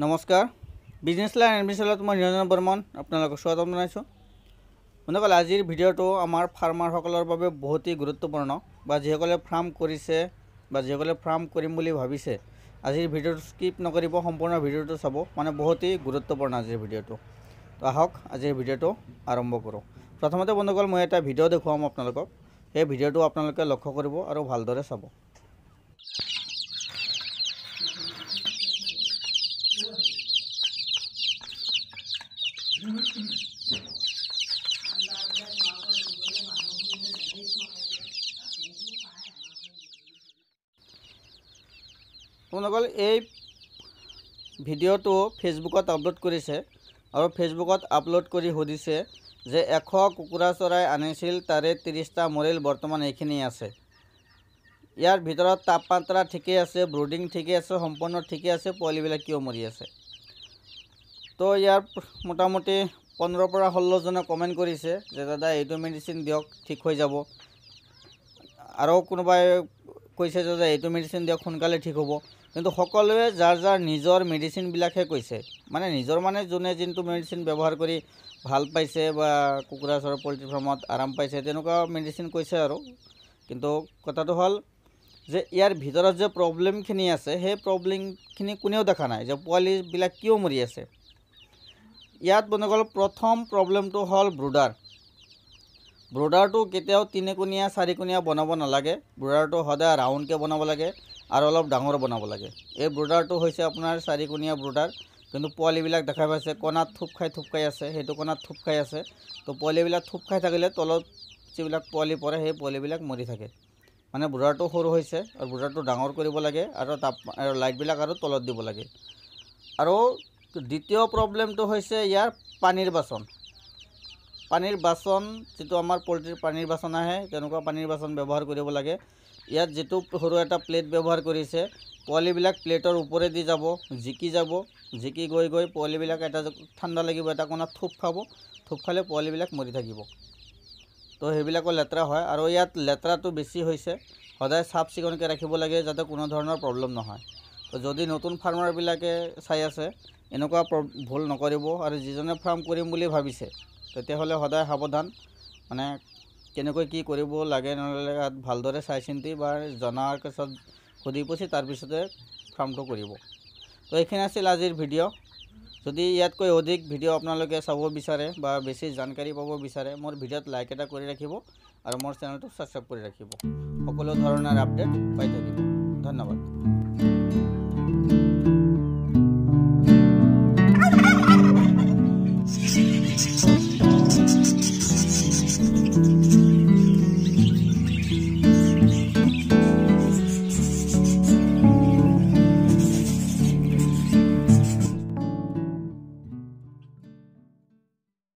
নমস্কাৰ business line এডমিনিষ্ট্ৰেলত মই নিৰঞ্জন বৰ্মন আপোনালোকক স্বাগতম জনাইছোঁ বন্ধুসকল আজিৰ ভিডিঅ'টো আমাৰ ফাৰ্মাৰসকলৰ বাবে বহুতেই গুৰুত্বপূৰ্ণ বা যিসকলে ফাৰ্ম কৰিছে বা যিসকলে ফাৰ্ম কৰিম বুলি ভাবিছে আজিৰ ভিডিঅ'টো স্কিপ নকৰিব সম্পূৰ্ণ ভিডিঅ'টো চাব মানে বহুতেই গুৰুত্বপূৰ্ণ আজিৰ ভিডিঅ'টো তো আহক আজিৰ ভিডিঅ'টো আৰম্ভ কৰোঁ প্ৰথমতে বন্ধুসকল মই এটা ভিডিঅ' দেখুৱাম আপোনালোকক সেই ভিডিঅ'টো আপোনালোকে লক্ষ্য কৰিব আৰু ভালদৰে চাব আপোনালোকৰ এই ভিডিঅ'টো ফেচবুকত আপলোড কৰিছে আৰু ফেচবুকত আপলোড কৰি সুধিছে যে এশ কুকুৰা চৰাই আনিছিল তাৰে ত্ৰিছটা মৰিল বৰ্তমান এইখিনি আছে ইয়াৰ ভিতৰত তাপমাত্ৰা ঠিকেই আছে ব্ৰুডিং ঠিকেই আছে সম্পূৰ্ণ ঠিকেই আছে পোৱালিবিলাক কিয় মৰি আছে তো ইয়াৰ মোটামুটি পোন্ধৰৰ পৰা ষোল্লজনে কমেণ্ট কৰিছে যে দাদা এইটো মেডিচিন দিয়ক ঠিক হৈ যাব আৰু কোনোবাই কৈছে যে দাদা এইটো মেডিচিন দিয়ক সোনকালে ঠিক হ'ব কিন্তু সকলোৱে যাৰ যাৰ নিজৰ মেডিচিনবিলাকহে কৈছে মানে নিজৰ মানে যোনে যোনটো মেডিচিন ব্যৱহাৰ কৰি ভাল পাইছে বা কুকুৰা চৰ পলট্ৰি ফাৰ্মত আৰাম পাইছে তেনেকুৱা মেডিচিন কৈছে আৰু কিন্তু কথাটো হ'ল যে ইয়াৰ ভিতৰত যে প্ৰব্লেমখিনি আছে সেই প্ৰব্লেমখিনি কোনেও দেখা নাই যে পোৱালিবিলাক কিয় মৰি আছে ইয়াত মনে গ'ল প্ৰথম প্ৰব্লেমটো হ'ল ব্ৰুডাৰ ব্ৰুডাৰটো কেতিয়াও তিনিকোণীয়া চাৰিকোণীয়া বনাব নালাগে ব্ৰুডাৰটো সদায় ৰাউণ্ডকৈ বনাব লাগে আৰু অলপ ডাঙৰ বনাব লাগে এই ব্ৰডাৰটো হয়েছে আপনাৰ চাৰিকোণিয়া ব্ৰডাৰ কিন্তু পোৱালিবিলাক দেখা পাইছে কণাত থুপ খাই থুপ খাই আছে সেইটো কণাত থুপ খাই আছে তো পোৱালিবিলাক থুপ খাই থাকিলে তলত যিবিলাক পোৱালি পৰে সেই পোৱালিবিলাক মৰি থাকে মানে ব্ৰডাৰটো সৰু হৈছে আৰু ব্ৰডাৰটা ডাঙৰ কৰিব লাগে আৰ তাপমাত্ৰা লাইটবিলাক আৰু তলত দিব লাগে আৰু দ্বিতীয় প্ৰব্লেমটো হৈছে ইয়াৰ পানীৰ বাচন পানীৰ বাচন যিটো আমাৰ পোলট্ৰিৰ পানীৰ বাচন আহে তেনেকুৱা পানীৰ বাচন ব্যৱহাৰ কৰিব লাগে ইয়াত যিটো সৰু এটা প্লেট ব্যৱহাৰ কৰিছে পোৱালিবিলাক প্লেটৰ ওপৰেদি যাব জিকি যাব জিকি গৈ গৈ পোৱালিবিলাক এটা ঠাণ্ডা লাগিব এটা কোণাত থোপ খাব থোপ খালে পোৱালিবিলাক মৰি থাকিব তো সেইবিলাকৰ লেতেৰা হয় আৰু ইয়াত লেতেৰাটো বেছি হৈছে সদায় চাফ চিকুণকৈ ৰাখিব লাগে যাতে কোনো ধৰণৰ প্ৰব্লেম নহয় তো যদি নতুন ফাৰ্মাৰবিলাকে চাই আছে এনেকুৱা ভুল নকৰিব আৰু যিজনে ফাৰ্ম কৰিম বুলি ভাবিছে তেতিয়াহ'লে সদায় সাৱধান মানে কেনেকৈ কি কৰিব লাগে নালাগে ভালদৰে চাই চিন্তি বা জনাৰ পিছত সুধি পুচি তাৰপিছতে ফাৰ্মটো কৰিব তো এইখিনি আছিল আজিৰ ভিডিঅ' যদি ইয়াতকৈ অধিক ভিডিঅ' আপোনালোকে চাব বিচাৰে বা বেছি জানকাৰী পাব বিচাৰে মোৰ ভিডিঅ'ত লাইক এটা কৰি ৰাখিব আৰু মোৰ চেনেলটো ছাবস্ক্ৰাইব কৰি ৰাখিব সকলো ধৰণৰ আপডেট পাই থাকিব ধন্যবাদ